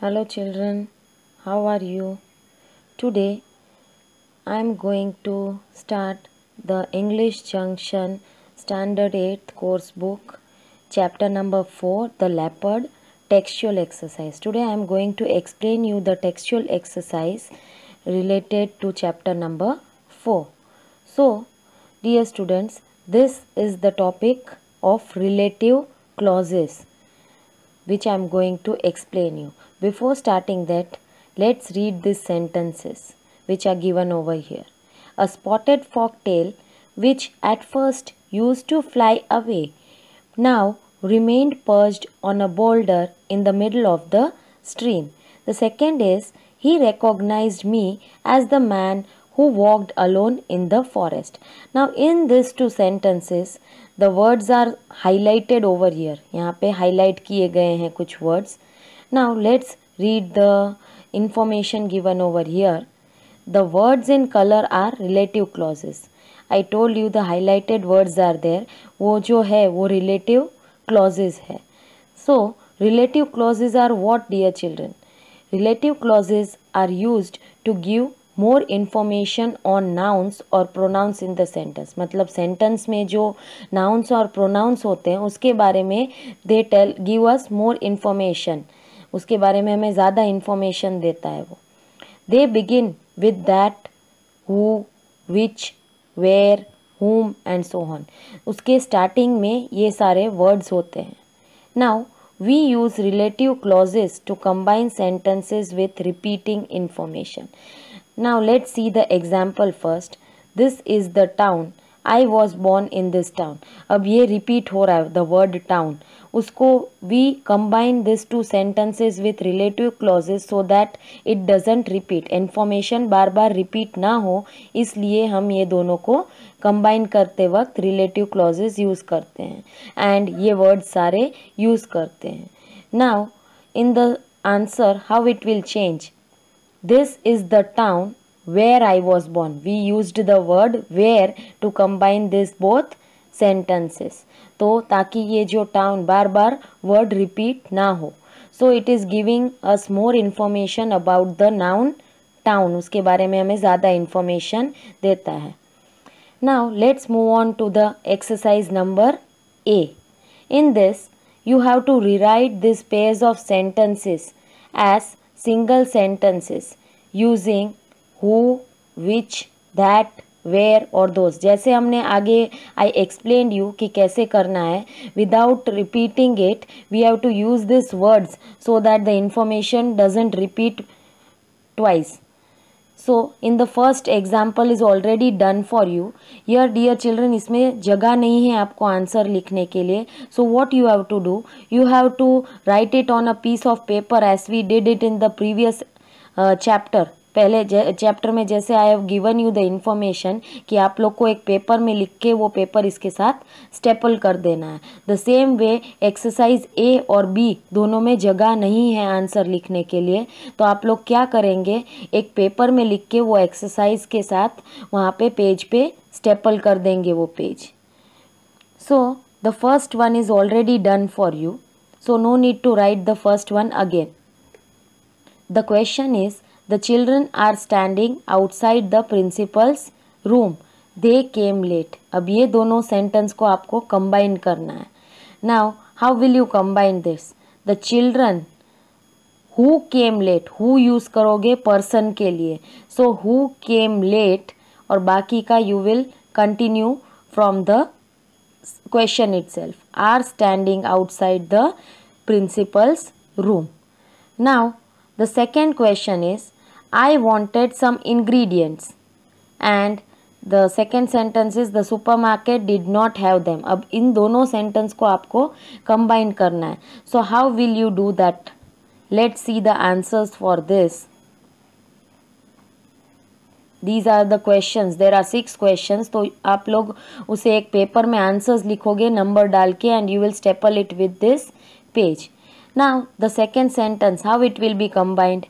Hello children, how are you? Today I am going to start the English Junction Standard 8th course book chapter number 4 the leopard textual exercise. Today I am going to explain you the textual exercise related to chapter number 4. So dear students this is the topic of relative clauses which I am going to explain you. Before starting that, let's read these sentences which are given over here. A spotted foxtail which at first used to fly away now remained perched on a boulder in the middle of the stream. The second is he recognized me as the man who walked alone in the forest. Now in these two sentences the words are highlighted over here यहाँ पे highlight किए गए हैं कुछ words now let's read the information given over here the words in colour are relative clauses I told you the highlighted words are there वो जो है वो रिलेटिव क्लॉजेज है so relative clauses are what dear children relative clauses are use to give more information on nouns और pronouns in the sentence मतलब sentence में जो nouns और प्रोनाउंस होते हैं उसके बारे में they tell give us more information उसके बारे में हमें ज़्यादा इन्फॉर्मेशन देता है वो they begin with that who which where whom and सोहन उसके स्टार्टिंग में ये सारे वर्ड्स होते हैं now we use relative clauses to combine sentences with repeating information Now let's see the example first. This is the town. I was born in this town अब ये repeat हो रहा है द वर्ड टाउन उसको we combine this two sentences with relative clauses so that it doesn't repeat information बार बार repeat ना हो इसलिए हम ये दोनों को कंबाइन करते वक्त रिलेटिव क्लॉजेज यूज़ करते हैं एंड ये वर्ड सारे यूज़ करते हैं now in the answer how it will change This is the town where I was born. We used the word where to combine this both sentences. तो ताकि ये जो town बार बार word repeat ना हो So it is giving us more information about the noun town. उसके बारे में हमें ज़्यादा information देता है Now let's move on to the exercise number A. In this, you have to rewrite this pairs of sentences as single sentences using who, which, that, where और those जैसे हमने आगे आई एक्सप्लेन यू कि कैसे करना है without repeating it we have to use this words so that the information doesn't repeat twice so in the first example is already done for you here dear children इसमें जगह नहीं है आपको answer लिखने के लिए so what you have to do you have to write it on a piece of paper as we did it in the previous chapter पहले chapter में जैसे आई have given you the information कि आप लोग को एक पेपर में लिख के वो पेपर इसके साथ स्टेपल कर देना है the same way exercise A और बी दोनों में जगह नहीं है आंसर लिखने के लिए तो आप लोग क्या करेंगे एक पेपर में लिख के वो एक्सरसाइज के साथ वहाँ पे पेज पे स्टेपल कर देंगे वो page so the first one is already done for you so no need to write the first one again the question is The children are standing outside the principal's room. They came late. अब ये दोनों sentence को आपको combine करना है now how will you combine this the children who came late who use करोगे person के लिए सो हु केम लेट और बाकी का you will continue from the question itself are standing outside the principal's room now the second question is I wanted some ingredients. And the second sentence is the supermarket did not have them. Ab in dono sentence ko aapko combine karna hai. So how will you do that? Let's see the answers for this. These are the questions. There are six questions. So aap log usse ek paper mein answers likhoge number dalke and you will staple it with this page. Now the second sentence how it will be combined?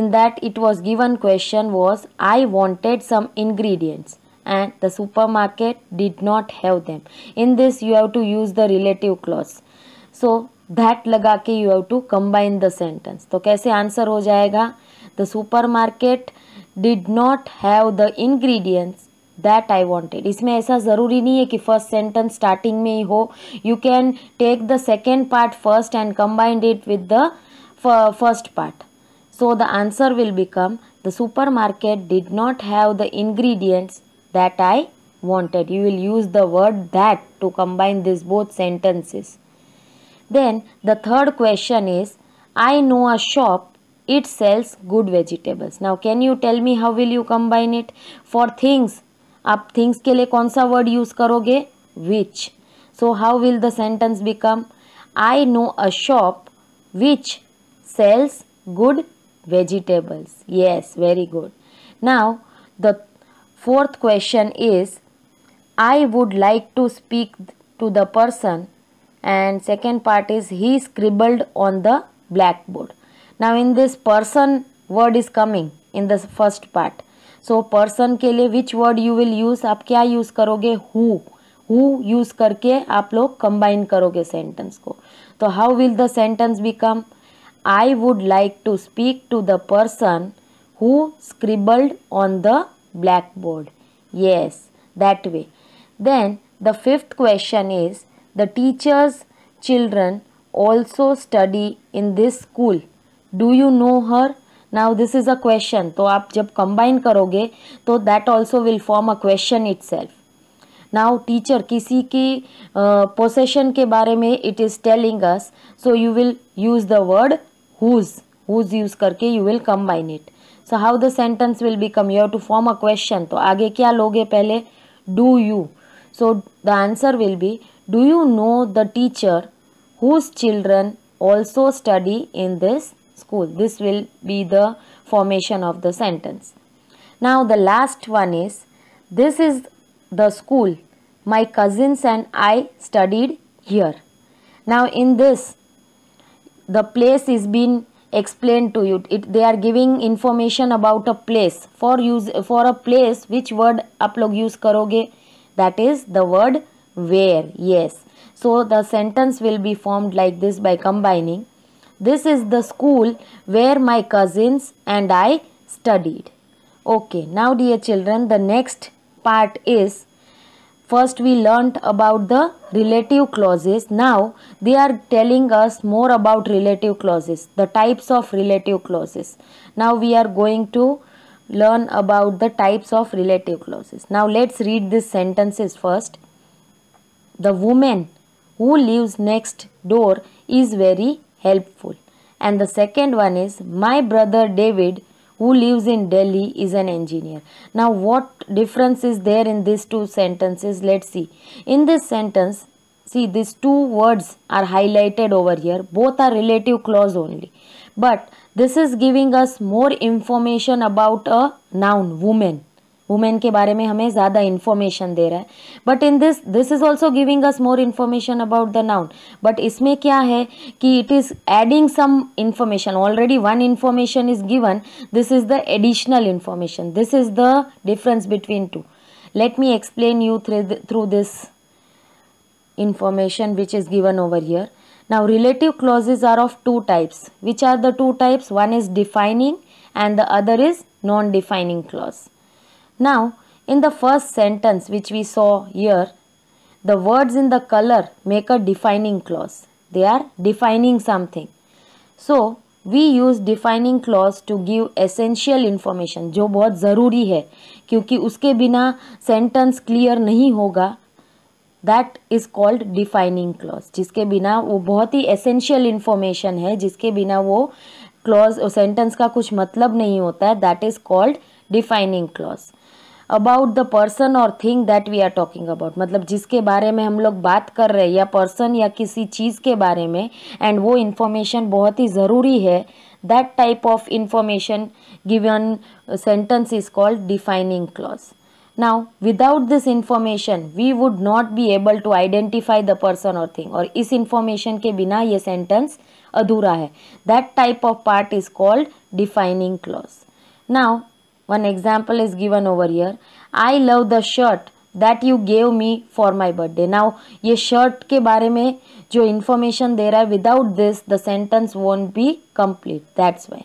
in that it was given question was I wanted some ingredients and the supermarket did not have them. In this you have to use the relative clause. So that लगा you have to combine the sentence. So, कैसे answer हो जाएगा The supermarket did not have the ingredients that I wanted. इसमें ऐसा ज़रूरी नहीं है कि first sentence starting में ही हो You can take the second part first and combine it with the first part. So the answer will become the supermarket did not have the ingredients that I wanted. You will use the word that to combine these both sentences. Then the third question is I know a shop it sells good vegetables. Now can you tell me how will you combine it? For things Up things ke liye कौन सा word use karoge? which. So how will the sentence become I know a shop which sells good vegetables yes very good now the fourth question is i would like to speak to the person and second part is he scribbled on the blackboard now in this person word is coming in the first part so, person ke liye which word you will use aap kya use karoge who who use karke aap log combine karoge sentence ko so how will the sentence become I would like to speak to the person who scribbled on the blackboard. Yes, that way. Then the fifth question is the teacher's children also study in this school. Do you know her? Now this is a question. So आप you combine karoge, so that also will form a question itself. Now teacher, किसी की possession uh, के बारे में it is telling us so you will use the whose whose use करके you will combine it so how the sentence will become you have to form a question तो आगे क्या लोगे पहले do you so the answer will be do you know the teacher whose children also study in this school this will be the formation of the sentence now the last one is this is the school my cousins and I studied here now in this the place is being explained to you it, they are giving information about a place for use for a place which word आप use karoge? that is the word where yes so the sentence will be formed like this by combining this is the school where my cousins and I studied okay now dear children the next part is First we learnt about the relative clauses. Now they are telling us more about relative clauses, the types of relative clauses. Now we are going to learn about the types of relative clauses. Now let's read these sentences first. The woman who lives next door is very helpful. And the second one is my brother David who lives in Delhi is an engineer. Now what difference is there in these two sentences? Let's see. In this sentence, see these two words are highlighted over here. Both are relative clause only. But this is giving us more information about a noun, woman. Women के बारे में हमें ज्यादा information दे रहा है but in this this is also giving us more information about the noun but इसमें क्या है कि it is adding some information already one information is given this is the additional information this is the difference between two let me explain you three through this information which is given over here now relative clauses are of two types which are the two types one is defining and the other is non defining clause Now, in the first sentence which we saw here, the words in the color make a defining clause. They are defining something. So, we use defining clause to give essential information जो बहुत ज़रूरी है क्योंकि उसके बिना sentence clear नहीं होगा that is called defining clause जिसके बिना वो बहुत ही essential information है जिसके बिना वो क्लॉज sentence का कुछ मतलब नहीं होता है that is called defining clause about the person और thing that we are talking about मतलब जिसके बारे में हम लोग बात कर रहे हैं या पर्सन या किसी चीज़ के बारे में एंड वो इन्फॉर्मेशन बहुत ही ज़रूरी है that type of information given sentence is called defining clause now without this information we would not be able to identify the person और थिंग और इस इन्फॉर्मेशन के बिना ये सेंटेंस अधूरा है that type of part is called defining clause now One example is given over here. I love the shirt that you gave me for my birthday. Now, ये shirt के बारे में जो information दे रहा without this, the sentence won't be complete. That's why.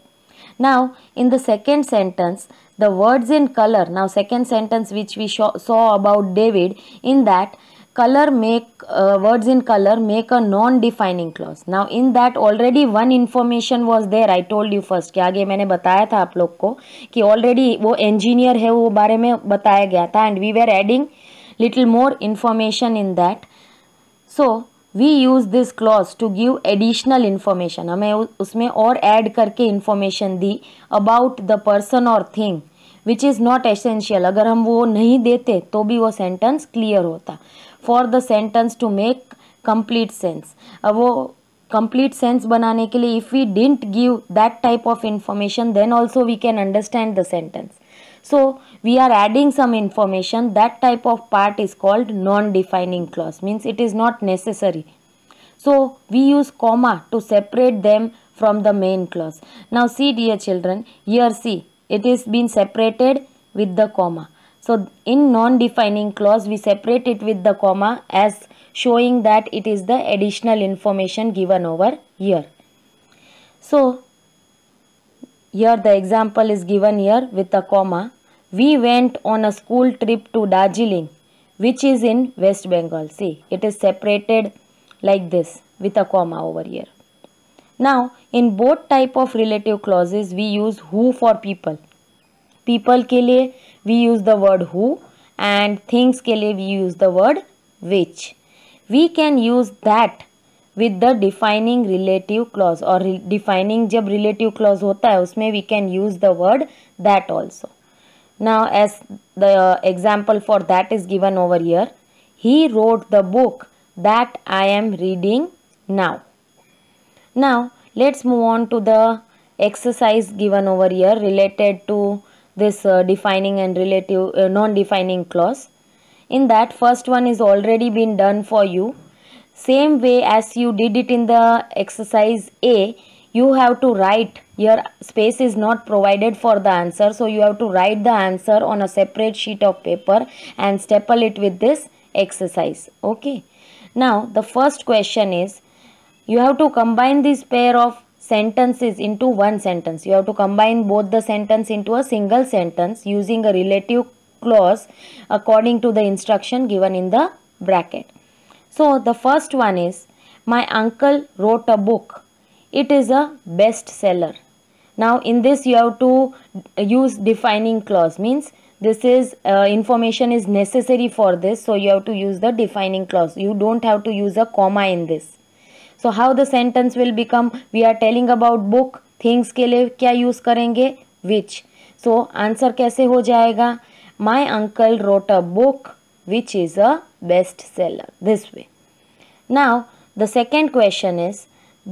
Now, in the second sentence, the words in color, now second sentence which we saw about David, in that, color make uh, words in color make a non defining clause now in that already one information was there i told you first कि आगे maine bataya tha aap log ko ki already wo engineer hai wo bare mein bataya gaya tha and we were adding little more information in that so we use this clause to give additional information hame usme aur add karke information di about the person or thing which is not essential agar hum wo nahi dete to bhi wo sentence clear hota for the sentence to make complete sense अब वो complete sense बनाने के लिए if we didn't give that type of information then also we can understand the sentence so we are adding some information that type of part is called non-defining clause means it is not necessary so we use comma to separate them from the main clause now see dear children here see it is been separated with the comma so in non-defining clause, we separate it with the comma as showing that it is the additional information given over here. So here the example is given here with a comma. We went on a school trip to Darjeeling which is in West Bengal. See, it is separated like this with a comma over here. Now, in both type of relative clauses, we use who for people. People ke liye we use the word who and things के लिए we use the word which. We can use that with the defining relative clause or defining जब relative clause होता है उसमें we can use the word that also. Now as the example for that is given over here, he wrote the book that I am reading now. Now let's move on to the exercise given over here related to this uh, defining and relative uh, non-defining clause. In that first one is already been done for you. Same way as you did it in the exercise A, you have to write your space is not provided for the answer. So you have to write the answer on a separate sheet of paper and staple it with this exercise. Okay. Now the first question is you have to combine this pair of sentences into one sentence. You have to combine both the sentence into a single sentence using a relative clause according to the instruction given in the bracket. So the first one is, my uncle wrote a book. It is a bestseller. Now in this you have to use defining clause means this is uh, information is necessary for this so you have to use the defining clause. You don't have to use a comma in this. So how the sentence will become we are telling about book things के लिए क्या use करेंगे विच so answer कैसे हो जाएगा my uncle wrote a book which is a best seller this way now the second question is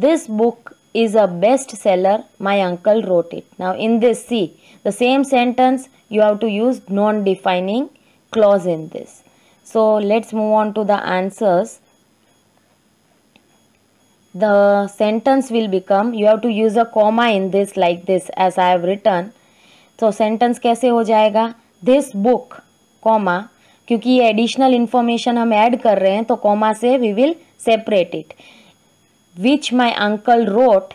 this book is a best seller my uncle wrote it now in this see the same sentence you have to use non defining clause in this so let's move on to the answers the sentence will become you have to use a comma in this like this as I have written so sentence कैसे हो जाएगा this book comma क्योंकि ये additional information हम add कर रहे हैं तो कॉमा से we will separate it which my uncle wrote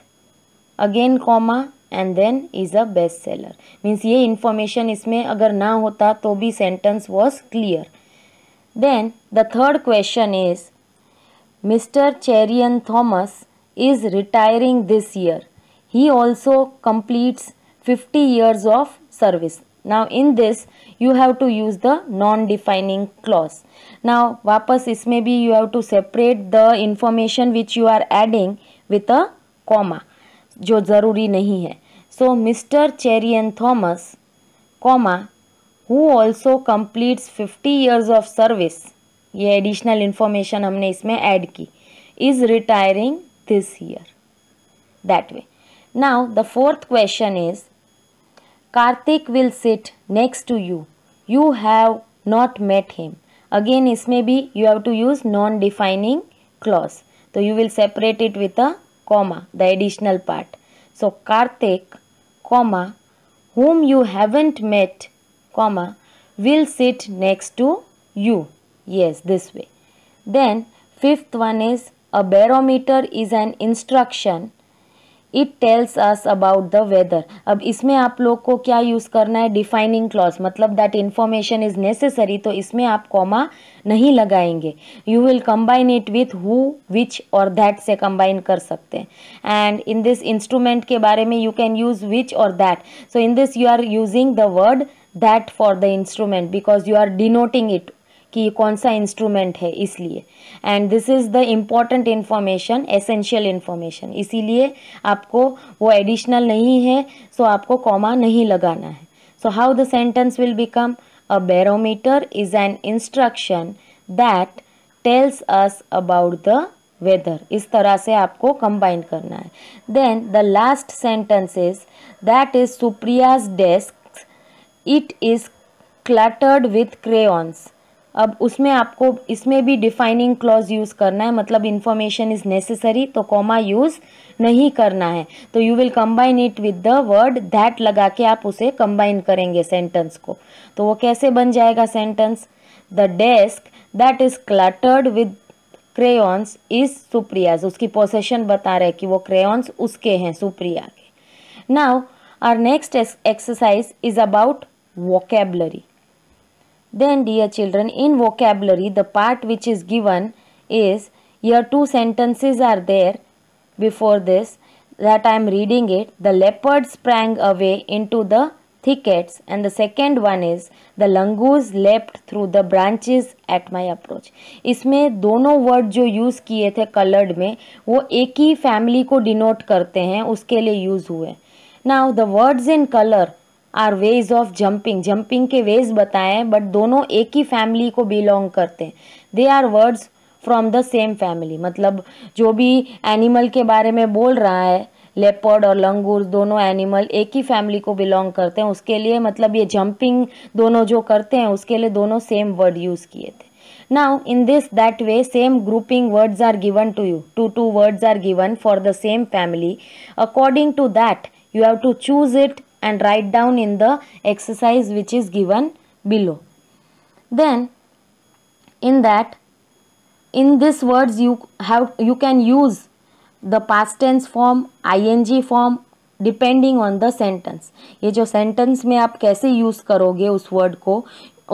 again comma and then is a best seller means ये इन्फॉर्मेशन इसमें अगर ना होता तो भी sentence was clear then the third question is Mr. Cherian Thomas is retiring this year. He also completes 50 years of service. Now in this you have to use the non-defining clause. Now vapas is maybe you have to separate the information which you are adding with a comma. जो ज़रूरी नहीं है सो mister Cherian Thomas, comma, who also completes 50 years of service. ये additional information हमने इसमें add की is retiring this year that way now the fourth question is Karthik will sit next to you you have not met him again इसमें भी you have to use non defining clause तो you will separate it with a comma the additional part so Karthik comma whom you haven't met comma will sit next to you Yes, this way. Then fifth one is a barometer is an instruction. It tells us about the weather अब इसमें आप लोग को क्या use करना है defining clause मतलब that information is necessary तो इसमें आप कॉमा नहीं लगाएंगे you will combine it with who which और दैट से कम्बाइन कर सकते हैं एंड इन दिस इंस्ट्रूमेंट के बारे में यू कैन यूज़ विच और that so in this you are using the word that for the instrument because you are denoting it कि कौन सा इंस्ट्रूमेंट है इसलिए and this is the important information essential information इसीलिए आपको वो additional नहीं है सो so आपको कॉमा नहीं लगाना है so how the sentence will become a barometer is an instruction that tells us about the weather इस तरह से आपको कंबाइन करना है then the last sentence is that is Supriya's desk it is cluttered with crayons अब उसमें आपको इसमें भी डिफाइनिंग क्लॉज यूज़ करना है मतलब इन्फॉर्मेशन इज़ नेसेसरी तो कॉमा यूज़ नहीं करना है तो you will combine it with the word that लगा के आप उसे कंबाइन करेंगे सेंटेंस को तो वो कैसे बन जाएगा sentence the desk that is cluttered with crayons is Supriya's उसकी पोसेशन बता रहे कि वो क्रेयॉन्स उसके हैं सुप्रिया के now are next exercise is about vocabulary Then dear children, in vocabulary the part which is given is here two sentences are there before this that I am reading it. The leopard sprang away into the thickets and the second one is the langur leapt through the branches at my approach isme dono word jo use kiye the colored mein wo ek hi family ko denote karte hain uske liye use hue now the words in color are ways of jumping jumping के ways बताएं but दोनों एक ही family को belong करते हैं they are words from the same family मतलब जो भी एनिमल के बारे में बोल रहा है लेपर्ड और लंगूर दोनों एनिमल एक ही फैमिली को बिलोंग करते हैं उसके लिए मतलब ये जंपिंग दोनों जो करते हैं उसके लिए दोनों सेम वर्ड यूज़ किए थे now in this that way same grouping words are given to you two two words are given for the same family according to that you have to choose it and write down in the exercise which is given below. Then in that in this words you have you can use the past tense form ing form depending on the sentence ये जो sentence में आप कैसे use करोगे उस word को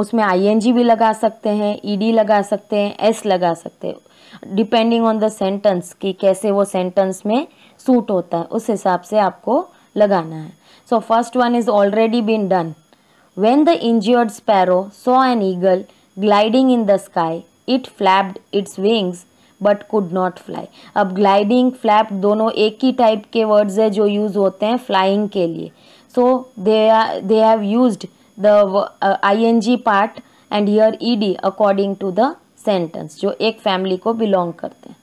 उसमें आई भी लगा सकते हैं ई लगा सकते हैं एस लगा सकते हैं डिपेंडिंग ऑन द सेंटेंस कि कैसे वो सेंटेंस में सूट होता है उस हिसाब से आपको लगाना है So first one is already been done. When the injured sparrow saw an eagle gliding in the sky, it flapped its wings but could not fly. अब gliding, flapped दोनों एक ही type के words हैं जो use होते हैं flying के लिए. So they they have used the uh, ing part and here ed according to the sentence जो एक family को belong करते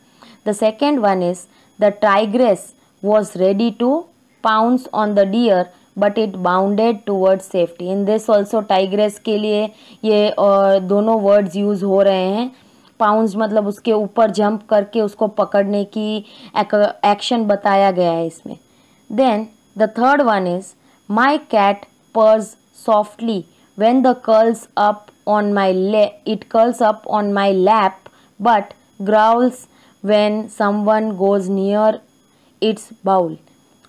The second one is the tigress was ready to pound on the deer but it bounded towards safety in this also tigress के लिए ये और दोनों words use हो रहे हैं पाउंड मतलब उसके ऊपर जंप करके उसको पकड़ने की एक्शन बताया गया है इसमें then the third one is my cat purrs softly when the curls up on my lay it curls up on my lap but growls growls someone goes near its bowl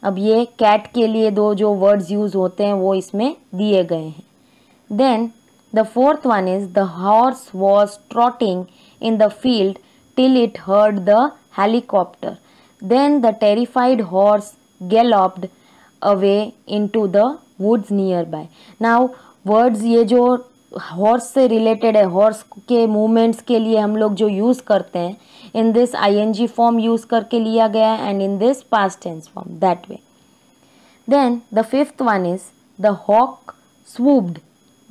अब ये cat के लिए दो जो words use होते हैं वो इसमें दिए गए हैं then the fourth one is the horse was trotting in the field till it heard the helicopter then the terrified horse galloped away into the woods nearby now words ये जो horse से related है horse के movements के लिए हम लोग जो यूज़ करते हैं in this ING form use करके लिया गया है and in this past tense form that way then the fifth one is the hawk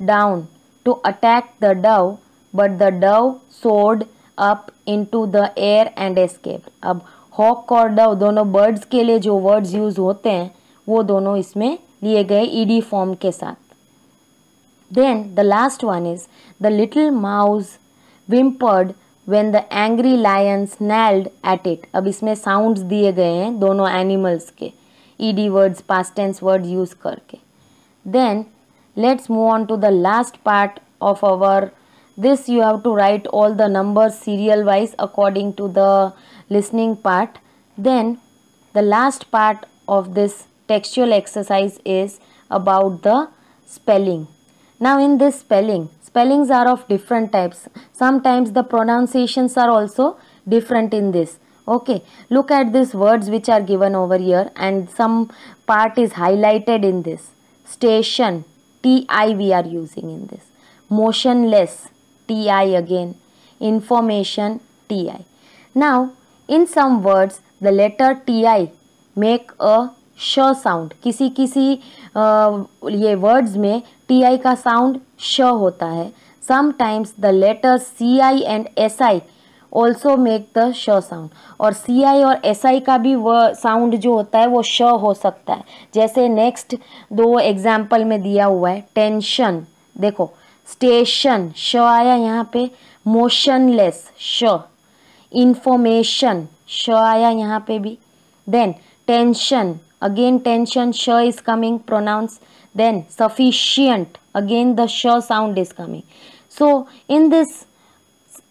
down to attack the dove but the dove soared up into the air and escape अब hawk और dove दोनों birds के लिए जो words use होते हैं वो दोनों इसमें लिए गए ईडी e फॉर्म के साथ then the last one is the little mouse whimpered when the angry lion snarled at it अब इसमें sounds दिए गए हैं दोनों animals के. Ed words, past tense words use करके let's move on to the last part of our. this you have to write all the numbers serial wise according to the listening part then the last part of this textual exercise is about the spelling now in this spelling, spellings are of different types. Sometimes the pronunciations are also different in this. Okay, look at these words which are given over here and some part is highlighted in this. Station, TI we are using in this. Motionless, TI again. Information, TI. Now, in some words, the letter TI make a sh sound. किसी किसी आ, ये words में T I का sound श होता है sometimes the letter C I and S I also make the sh sound और C आई और एस आई का भी वह साउंड जो होता है वो श हो सकता है जैसे नेक्स्ट दो एग्जाम्पल में दिया हुआ है टेंशन देखो स्टेशन श आया यहाँ पे मोशनलेस श इन्फॉर्मेशन श आया यहाँ पे भी then tension again tension sh is coming pronounce Then sufficient. Again the sh sound is coming. So in this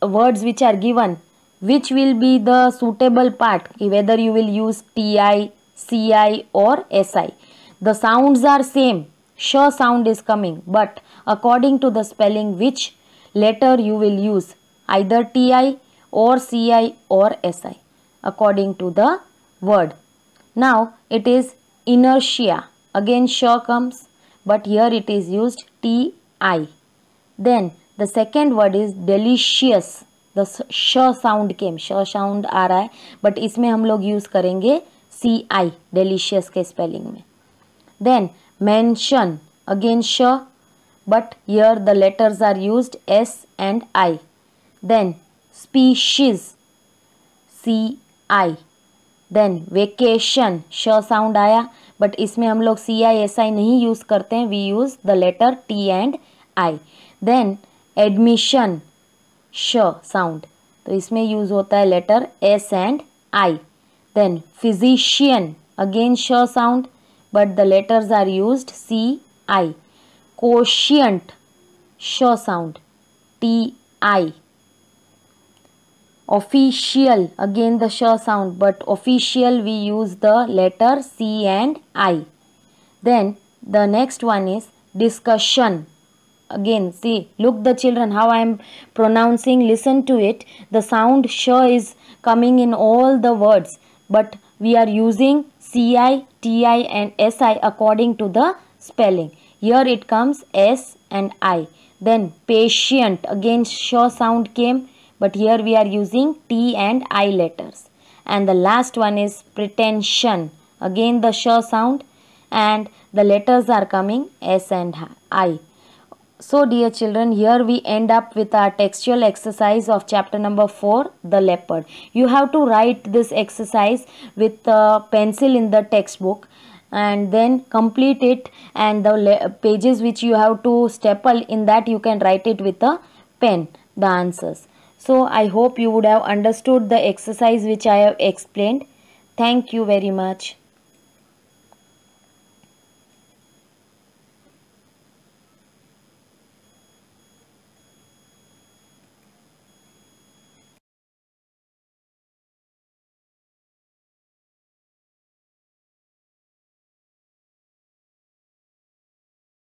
words which are given, which will be the suitable part, whether you will use TI, CI or SI. The sounds are same. Sh sound is coming. But according to the spelling which letter you will use either TI or CI or SI according to the word. Now it is inertia. Again, sure comes but here it is used ti then the second word is delicious the sh sound came sh sound aa raha hai but isme hum log use karenge ci delicious ke spelling mein then mention again sh but here the letters are used s and i then species ci then vacation sh sound aaya but इसमें हम लोग सी I S I नहीं use करते हैं we use the letter T and I then admission sh sound तो इसमें use होता है letter S and I then physician again sh sound but the letters are use C I quotient sh sound T I official again the sh sound but official we use the letter c and i then the next one is discussion again see look the children how i am pronouncing listen to it the sound sh is coming in all the words but we are using ci ti and si according to the spelling here it comes s and i then patient again sh sound came but here we are using T and I letters. And the last one is pretension. Again the sh sound and the letters are coming S and I. So dear children, here we end up with our textual exercise of chapter number 4, The Leopard. You have to write this exercise with a pencil in the textbook and then complete it and the pages which you have to staple in that you can write it with a pen, the answers. So I hope you would have understood the exercise which I have explained. Thank you very much.